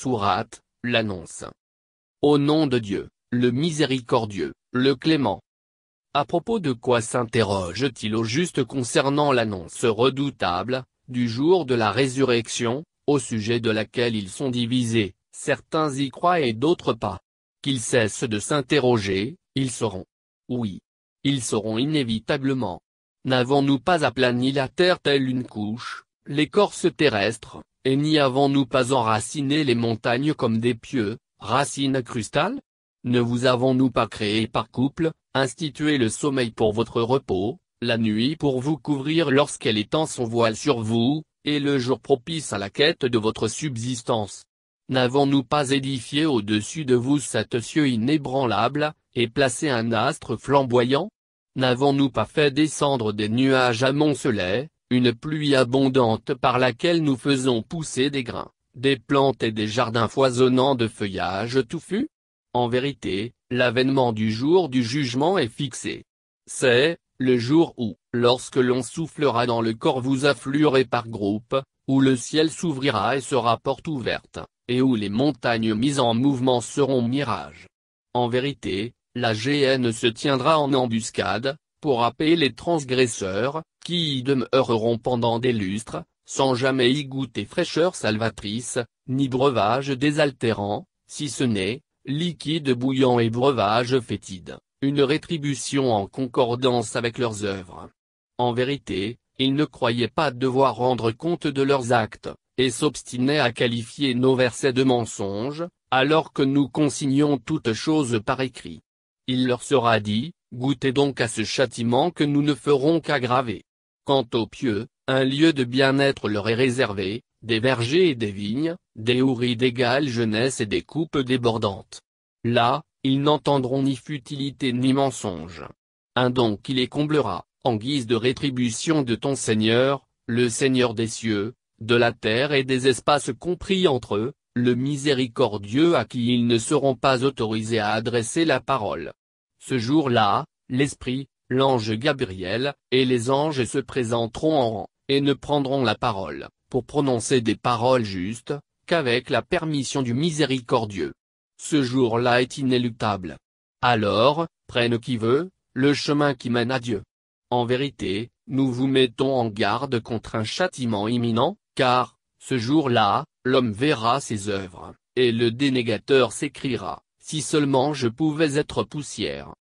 Sourate, l'annonce. Au nom de Dieu, le miséricordieux, le clément. À propos de quoi s'interroge-t-il au juste concernant l'annonce redoutable, du jour de la résurrection, au sujet de laquelle ils sont divisés, certains y croient et d'autres pas. Qu'ils cessent de s'interroger, ils seront. Oui. Ils seront inévitablement. N'avons-nous pas aplani la terre telle une couche, l'écorce terrestre, et n'y avons-nous pas enraciné les montagnes comme des pieux, racines crustales Ne vous avons-nous pas créé par couple, institué le sommeil pour votre repos, la nuit pour vous couvrir lorsqu'elle étend son voile sur vous, et le jour propice à la quête de votre subsistance N'avons-nous pas édifié au-dessus de vous cet cieux inébranlable, et placé un astre flamboyant N'avons-nous pas fait descendre des nuages amoncelés, une pluie abondante par laquelle nous faisons pousser des grains, des plantes et des jardins foisonnants de feuillages touffus En vérité, l'avènement du jour du jugement est fixé. C'est, le jour où, lorsque l'on soufflera dans le corps vous affluerez par groupe, où le ciel s'ouvrira et sera porte ouverte, et où les montagnes mises en mouvement seront mirages. En vérité, la GN se tiendra en embuscade, pour happer les transgresseurs, qui y demeureront pendant des lustres, sans jamais y goûter fraîcheur salvatrice, ni breuvage désaltérant, si ce n'est, liquide bouillant et breuvage fétide, une rétribution en concordance avec leurs œuvres. En vérité, ils ne croyaient pas devoir rendre compte de leurs actes, et s'obstinaient à qualifier nos versets de mensonges, alors que nous consignions toutes choses par écrit. Il leur sera dit, Goûtez donc à ce châtiment que nous ne ferons qu'aggraver. Quant aux pieux, un lieu de bien-être leur est réservé, des vergers et des vignes, des houris d'égale jeunesse et des coupes débordantes. Là, ils n'entendront ni futilité ni mensonge. Un don qui les comblera, en guise de rétribution de ton Seigneur, le Seigneur des cieux, de la terre et des espaces compris entre eux, le miséricordieux à qui ils ne seront pas autorisés à adresser la parole. Ce jour-là, l'Esprit, l'ange Gabriel, et les anges se présenteront en rang, et ne prendront la parole, pour prononcer des paroles justes, qu'avec la permission du miséricordieux. Ce jour-là est inéluctable. Alors, prenne qui veut, le chemin qui mène à Dieu. En vérité, nous vous mettons en garde contre un châtiment imminent, car, ce jour-là, l'homme verra ses œuvres, et le dénégateur s'écriera, si seulement je pouvais être poussière